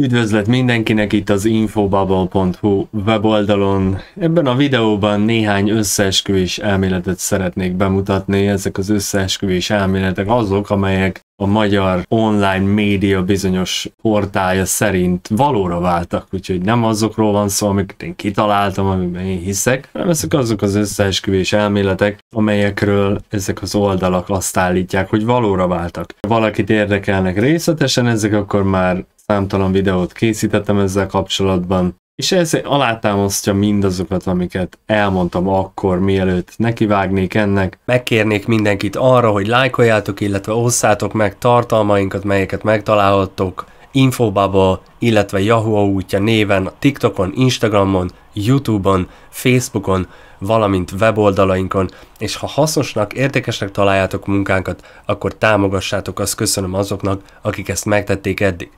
Üdvözlet mindenkinek itt az infobubble.hu weboldalon. Ebben a videóban néhány összeesküvés elméletet szeretnék bemutatni. Ezek az összeesküvés elméletek azok, amelyek a magyar online média bizonyos portálja szerint valóra váltak, úgyhogy nem azokról van szó, amiket én kitaláltam, amiben én hiszek, hanem ezek azok az összeesküvés elméletek, amelyekről ezek az oldalak azt állítják, hogy valóra váltak. Ha valakit érdekelnek részletesen ezek, akkor már számtalan videót készítettem ezzel kapcsolatban, és ez alátámasztja mindazokat, amiket elmondtam akkor, mielőtt nekivágnék ennek. Megkérnék mindenkit arra, hogy lájkoljátok, illetve osszátok meg tartalmainkat, melyeket megtalálhattok Infobubble, illetve Yahoo útja néven, TikTokon, Instagramon, Youtube-on, Facebookon, valamint weboldalainkon, és ha hasznosnak, értékesnek találjátok munkánkat, akkor támogassátok, azt köszönöm azoknak, akik ezt megtették eddig.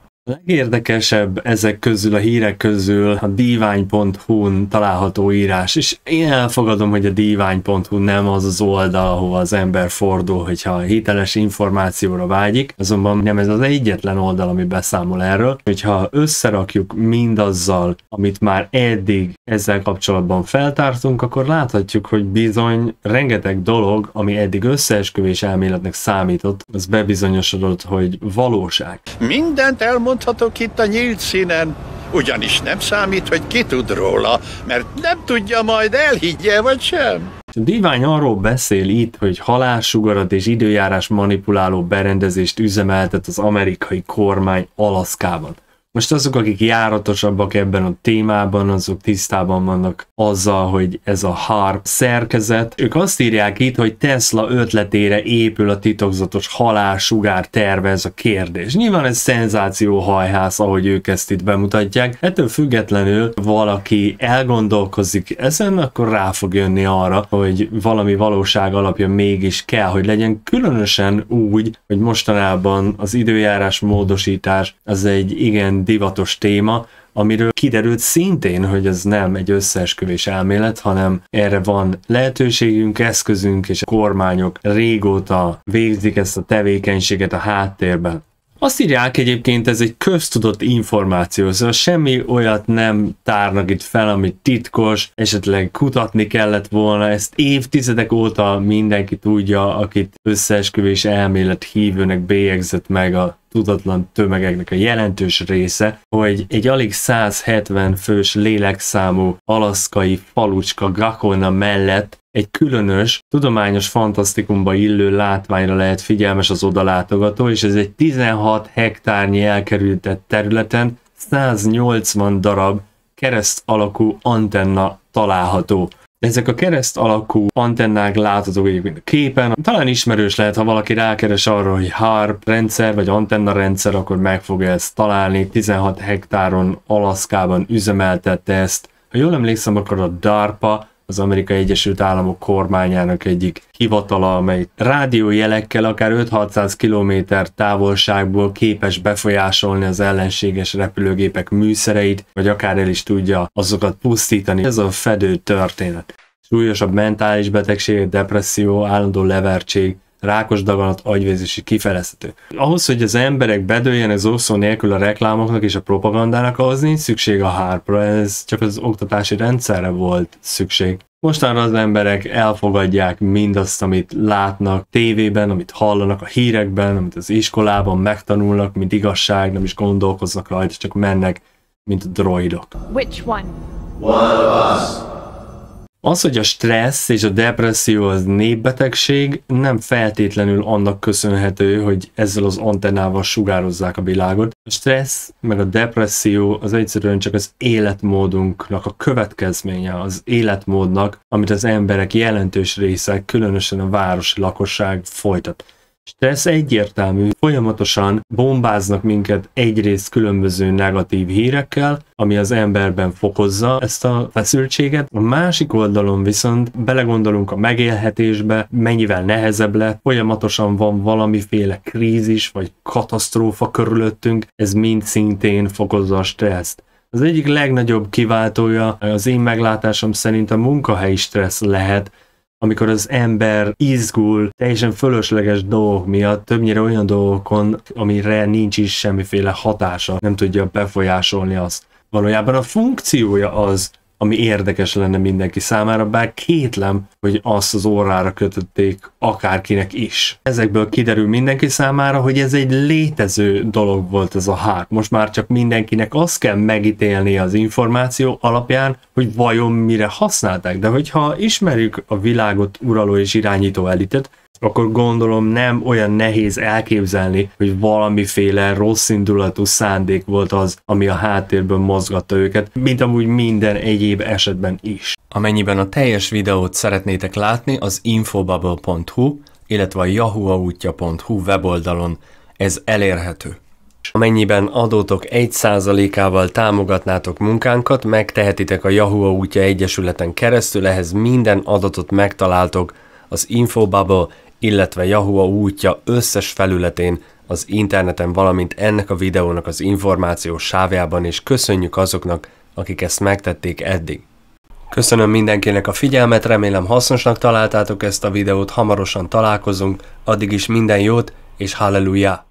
Legérdekesebb ezek közül, a hírek közül a divány.hu-n található írás, és én elfogadom, hogy a divány.hu nem az az oldal, ahova az ember fordul, hogyha hiteles információra vágyik, azonban nem ez az egyetlen oldal, ami beszámol erről, hogyha összerakjuk mindazzal, amit már eddig ezzel kapcsolatban feltártunk, akkor láthatjuk, hogy bizony rengeteg dolog, ami eddig összeesküvés elméletnek számított, az bebizonyosodott, hogy valóság. Mindent elmond mondhatok itt a nyílt színen, ugyanis nem számít, hogy ki tud róla, mert nem tudja majd elhiggye, vagy sem. A divány arról beszél itt, hogy halássugarat és időjárás manipuláló berendezést üzemeltet az amerikai kormány Alaszkában. Most azok, akik járatosabbak ebben a témában, azok tisztában vannak azzal, hogy ez a HARP szerkezet. Ők azt írják itt, hogy Tesla ötletére épül a titokzatos halálsugár terve ez a kérdés. Nyilván ez szenzációhajház, ahogy ők ezt itt bemutatják. Ettől függetlenül valaki elgondolkozik ezen, akkor rá fog jönni arra, hogy valami valóság alapja mégis kell, hogy legyen különösen úgy, hogy mostanában az időjárás módosítás az egy igen divatos téma, amiről kiderült szintén, hogy ez nem egy összeesküvés elmélet, hanem erre van lehetőségünk, eszközünk, és a kormányok régóta végzik ezt a tevékenységet a háttérben. Azt írják egyébként, ez egy köztudott információ, szóval semmi olyat nem tárnak itt fel, ami titkos, esetleg kutatni kellett volna, ezt évtizedek óta mindenki tudja, akit összeesküvés elmélet hívőnek bélyegzett meg a tudatlan tömegeknek a jelentős része, hogy egy alig 170 fős lélekszámú alaszkai falucska Gakona mellett egy különös, tudományos fantasztikumba illő látványra lehet figyelmes az odalátogató, és ez egy 16 hektárnyi elkerültett területen 180 darab kereszt alakú antenna található. Ezek a kereszt alakú antennák láthatók egyébként a képen. Talán ismerős lehet, ha valaki rákeres arra, hogy HARP rendszer vagy antenna rendszer, akkor meg fogja ezt találni. 16 hektáron Alaszkában üzemeltette ezt. Ha jól emlékszem, akkor a DARPA az Amerikai Egyesült Államok kormányának egyik hivatala, amely rádiójelekkel akár 5-600 km távolságból képes befolyásolni az ellenséges repülőgépek műszereit, vagy akár el is tudja azokat pusztítani. Ez a fedő történet. Súlyosabb mentális betegségek, depresszió, állandó levertség, rákos daganat, agyvérzési kifejleszthető. Ahhoz, hogy az emberek bedőljenek zószó nélkül a reklámoknak és a propagandának, ahhoz nincs szükség a hárpra, ez csak az oktatási rendszerre volt szükség. Mostanra az emberek elfogadják mindazt, amit látnak tévében, amit hallanak a hírekben, amit az iskolában megtanulnak, mint igazság, nem is gondolkoznak rajta, csak mennek, mint a droidok. Which one? One of us az, hogy a stressz és a depresszió az népbetegség, nem feltétlenül annak köszönhető, hogy ezzel az antennával sugározzák a világot. A stressz meg a depresszió az egyszerűen csak az életmódunknak a következménye, az életmódnak, amit az emberek jelentős része, különösen a városi lakosság folytat stressz egyértelmű, folyamatosan bombáznak minket egyrészt különböző negatív hírekkel, ami az emberben fokozza ezt a feszültséget, a másik oldalon viszont belegondolunk a megélhetésbe, mennyivel nehezebb lett, folyamatosan van valamiféle krízis vagy katasztrófa körülöttünk, ez mind szintén fokozza a stresszt. Az egyik legnagyobb kiváltója az én meglátásom szerint a munkahelyi stressz lehet, amikor az ember izgul teljesen fölösleges dolgok miatt, többnyire olyan dolgokon, amire nincs is semmiféle hatása, nem tudja befolyásolni azt. Valójában a funkciója az, ami érdekes lenne mindenki számára, bár kétlem, hogy azt az orrára kötötték akárkinek is. Ezekből kiderül mindenki számára, hogy ez egy létező dolog volt ez a hár. Most már csak mindenkinek azt kell megítélni az információ alapján, hogy vajon mire használták. De hogyha ismerjük a világot uraló és irányító elitet, akkor gondolom nem olyan nehéz elképzelni, hogy valamiféle rossz indulatú szándék volt az, ami a háttérben mozgatta őket, mint amúgy minden egyéb esetben is. Amennyiben a teljes videót szeretnétek látni, az infobubble.hu, illetve a yahooautja.hu weboldalon ez elérhető. Amennyiben adótok 1%-ával támogatnátok munkánkat, megtehetitek a Yahoo útja egyesületen keresztül, ehhez minden adatot megtaláltok az Infobubble illetve Yahoo útja összes felületén, az interneten, valamint ennek a videónak az információ sávjában is köszönjük azoknak, akik ezt megtették eddig. Köszönöm mindenkinek a figyelmet, remélem hasznosnak találtátok ezt a videót, hamarosan találkozunk, addig is minden jót és halleluja!